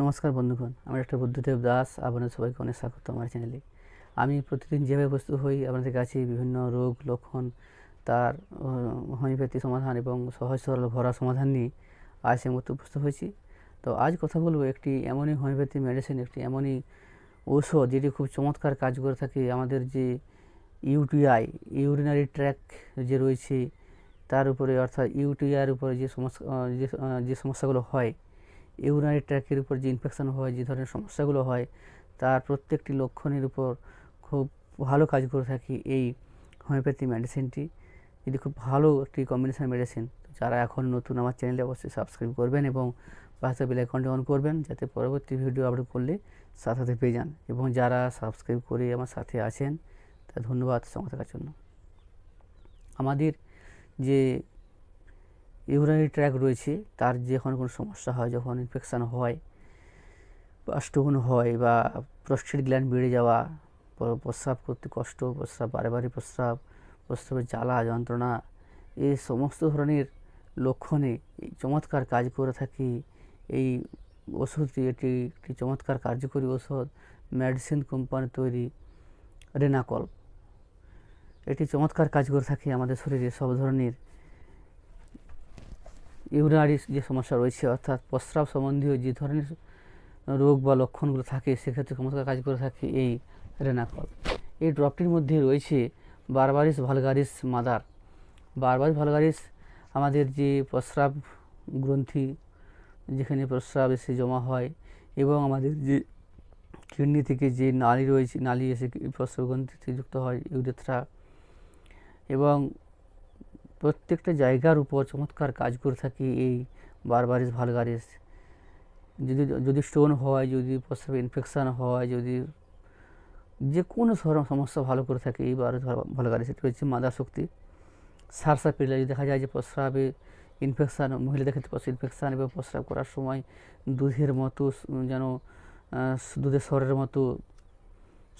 নমস্কার বন্ধুগণ আমি একটা বুদ্ধদেব দাস আপনাদের সবাইকে অনেক স্বাগত আমার চ্যানেলে আমি প্রতিদিন যেভাবে প্রস্তুত হই আপনাদের কাছে বিভিন্ন রোগ লক্ষণ তার হোমিওপ্যাথি সমাধান এবং সহজ সরল ভরা সমাধান নিয়ে আজ সে মতো উপস্থিত হয়েছি তো আজ কথা বলবো একটি এমনই হোমিওপ্যাথি মেডিসিন একটি এমনই ঔষধ যেটি খুব চমৎকার কাজ করে থাকে আমাদের যে ইউটিআই ইউরিনারি ট্র্যাক যে রয়েছে তার উপরে অর্থাৎ ইউটিআইয়ের উপরে যে সমস্যা যে সমস্যাগুলো হয় ইউরিনারি ট্র্যাকের উপর যে ইনফেকশন হয় যে ধরনের সমস্যাগুলো হয় তার প্রত্যেকটি লক্ষণের উপর খুব ভালো কাজ করে থাকি এই হোমিওপ্যাথি মেডিসিনটি এটি খুব ভালো একটি কম্বিনেশান মেডিসিন যারা এখন নতুন আমার চ্যানেলে অবশ্যই সাবস্ক্রাইব করবেন এবং পাশে বেল আইকনটি অন করবেন যাতে পরবর্তী ভিডিও আপলোড করলে সাথে সাথে পেয়ে যান এবং যারা সাবস্ক্রাইব করে আমার সাথে আছেন তা ধন্যবাদ সঙ্গে থাকার জন্য আমাদের যে ইউরিনারি ট্র্যাক রয়েছে তার যখন কোনো সমস্যা হয় যখন ইনফেকশান হয় বা স্টোন হয় বা প্রস্টেট গ্ল্যান্ড বেড়ে যাওয়া প্রস্রাব করতে কষ্ট প্রস্রাব বারে বারে প্রস্রাব প্রস্রাবের জ্বালা যন্ত্রণা এই সমস্ত ধরনের লক্ষণে এই চমৎকার কাজ করে থাকে এই ওষুধটি এটি একটি চমৎকার কার্যকরী ওষুধ মেডিসিন কোম্পানি তৈরি রেনাকল এটি চমৎকার কাজ করে থাকে আমাদের শরীরে সব ধরনের ইউরিনারি যে সমস্যা রয়েছে অর্থাৎ প্রস্রাব সম্বন্ধীয় যে ধরনের রোগ বা লক্ষণগুলো থাকে সেক্ষেত্রে সমস্ত কাজ করে থাকে এই রেনাকল এই ড্রপটির মধ্যে রয়েছে berberis vulgaris mother berberis vulgaris আমাদের যে প্রস্রাব গ্রন্থি যেখানে প্রস্রাব এসে জমা হয় এবং আমাদের যে কিডনি থেকে যে নালী রয়েছে নালী এসে প্রস্রাব গ্রন্থিতে যুক্ত হয় ইউরেথ্রা এবং প্রত্যেকটা জায়গার উপর চমৎকার কাজ করে থাকি এই বারবারিস ভালগারিস যদি যদি স্টোন হয় যদি প্রস্রাবে ইনফেকশান হয় যদি যে কোনো সমস্যা ভালো করে থাকে এই বারবারিস ভালগারিস এটি হচ্ছে মাদা শক্তি সারসা পেলে দেখা যায় যে প্রস্রাবে ইনফেকশান মহিলাদের ক্ষেত্রে প্রস্রাব ইনফেকশান এবং প্রস্রাব করার সময় দুধের মতো যেন দুধের স্বরের মতো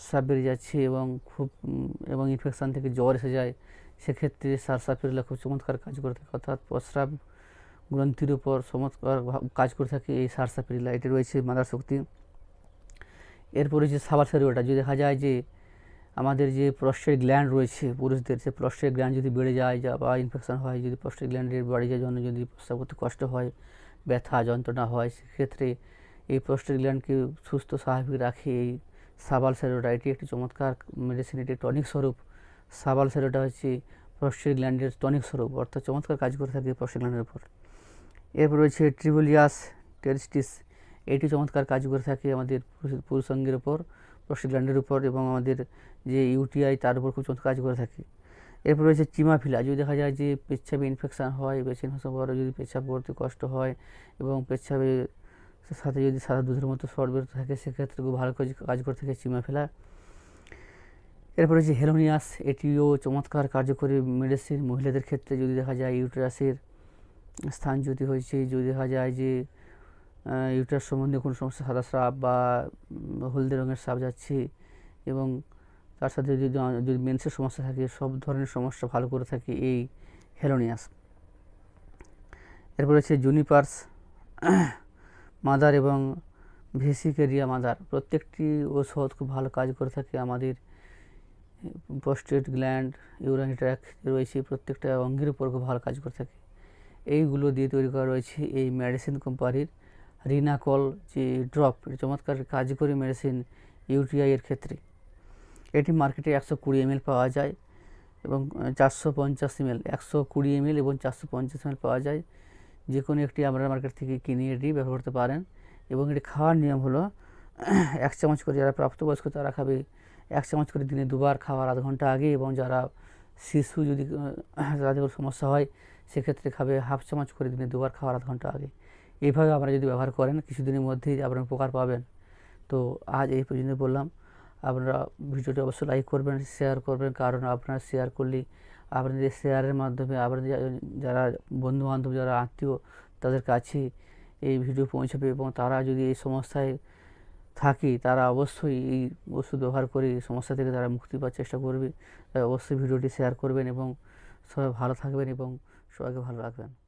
সাপ বেড়ে যাচ্ছে এবং খুব এবং ইনফেকশান থেকে জ্বর এসে যায় সেক্ষেত্রে সারসাফিরলা খুব চমৎকার কাজ করে থাকে অর্থাৎ প্রস্রাব গ্রন্থির উপর চমৎকার কাজ করে থাকে এই সারসাফিরলা এটি রয়েছে মাদার শক্তি এরপরে যে সাবার ওটা যদি দেখা যায় যে আমাদের যে প্রস্টেট গ্ল্যান্ড রয়েছে পুরুষদের সে প্রস্টেট গ্ল্যান্ড যদি বেড়ে যায় যা বা ইনফেকশন হয় যদি প্রস্টেট গ্ল্যান্ডের বেড়ে যায় জন্য যদি প্রস্রাব করতে কষ্ট হয় ব্যথা যন্ত্রণা হয় সেক্ষেত্রে এই প্রস্টেট গ্ল্যান্ডকে সুস্থ স্বাভাবিক রাখে এই সাবাল সেরোটা এটি একটি চমৎকার মেডিসিন এটি টনিক স্বরূপ সাবাল সেরোটা হচ্ছে প্রস্টেট গ্ল্যান্ডের টনিক স্বরূপ অর্থাৎ চমৎকার কাজ করে থাকে প্রস্টেট গ্ল্যান্ডের উপর এরপর রয়েছে ট্রিবুলিয়াস টেরিস্টিস এটি চমৎকার কাজ করে থাকে আমাদের পুরুষাঙ্গের উপর প্রস্টেট গ্ল্যান্ডের উপর এবং আমাদের যে ইউটিআই তার উপর খুব চমৎকার কাজ করে থাকে এরপর রয়েছে চিমাফিলা যদি দেখা যায় যে পেচ্ছাপে ইনফেকশান হয় বেছে পরে যদি পেচ্ছাপ করতে কষ্ট হয় এবং পেচ্ছাপে সাথে যদি সাদা দুধের মতো সর বেরোতে থাকে সেক্ষেত্রে খুব ভালো কাজ করে থাকে চিমাফিলা এরপরে যে হেলোনিয়াস এটিও চমৎকার কার্যকরী মেডিসিন মহিলাদের ক্ষেত্রে যদি দেখা যায় ইউটারাসের স্থান যদি হয়েছে যদি দেখা যায় যে ইউটার সম্বন্ধে কোনো সমস্যা সাদা সাপ বা হলদে রঙের স্রাব যাচ্ছে এবং তার সাথে যদি যদি মেন্সের সমস্যা থাকে সব ধরনের সমস্যা ভালো করে থাকে এই হেলোনিয়াস এরপর হচ্ছে জুনিপার্স মাদার এবং ভেসিকেরিয়া মাদার প্রত্যেকটি ওষুধ খুব ভালো কাজ করে থাকে আমাদের প্রস্টেট গ্ল্যান্ড ইউরাইন ট্র্যাক রয়েছে প্রত্যেকটা অঙ্গের উপর খুব ভালো কাজ করে থাকে এইগুলো দিয়ে তৈরি করা রয়েছে এই মেডিসিন কোম্পানির রিনাকল যে ড্রপ চমৎকার কাজ করে মেডিসিন ইউটিআইয়ের ক্ষেত্রে এটি মার্কেটে একশো কুড়ি এমএল পাওয়া যায় এবং চারশো পঞ্চাশ এমএল একশো কুড়ি এমএল এবং চারশো পঞ্চাশ এমএল পাওয়া যায় যে কোনো একটি আমরা মার্কেট থেকে কিনে এটি ব্যবহার করতে পারেন এবং এটি খাওয়ার নিয়ম হলো এক চামচ করে যারা প্রাপ্তবয়স্ক তারা খাবে এক চামচ করে দিনে দুবার খাওয়ার আধ ঘন্টা আগে এবং যারা শিশু যদি তাদের সমস্যা হয় সেক্ষেত্রে খাবে হাফ চামচ করে দিনে দুবার খাওয়ার আধ ঘন্টা আগে এইভাবে আপনারা যদি ব্যবহার করেন কিছুদিনের মধ্যেই আপনারা উপকার পাবেন তো আজ এই পর্যন্ত বললাম আপনারা ভিডিওটি অবশ্যই লাইক করবেন শেয়ার করবেন কারণ আপনারা শেয়ার করলেই আপনাদের শেয়ারের মাধ্যমে আপনাদের যারা বন্ধুবান্ধব যারা আত্মীয় তাদের কাছে এই ভিডিও পৌঁছাবে এবং তারা যদি এই সমস্যায় থাকি তারা অবশ্যই এই ওষুধ ব্যবহার করে এই সমস্যা থেকে তারা মুক্তি পাওয়ার চেষ্টা করবে অবশ্যই ভিডিওটি শেয়ার করবেন এবং সবাই ভালো থাকবেন এবং সবাইকে ভালো রাখবেন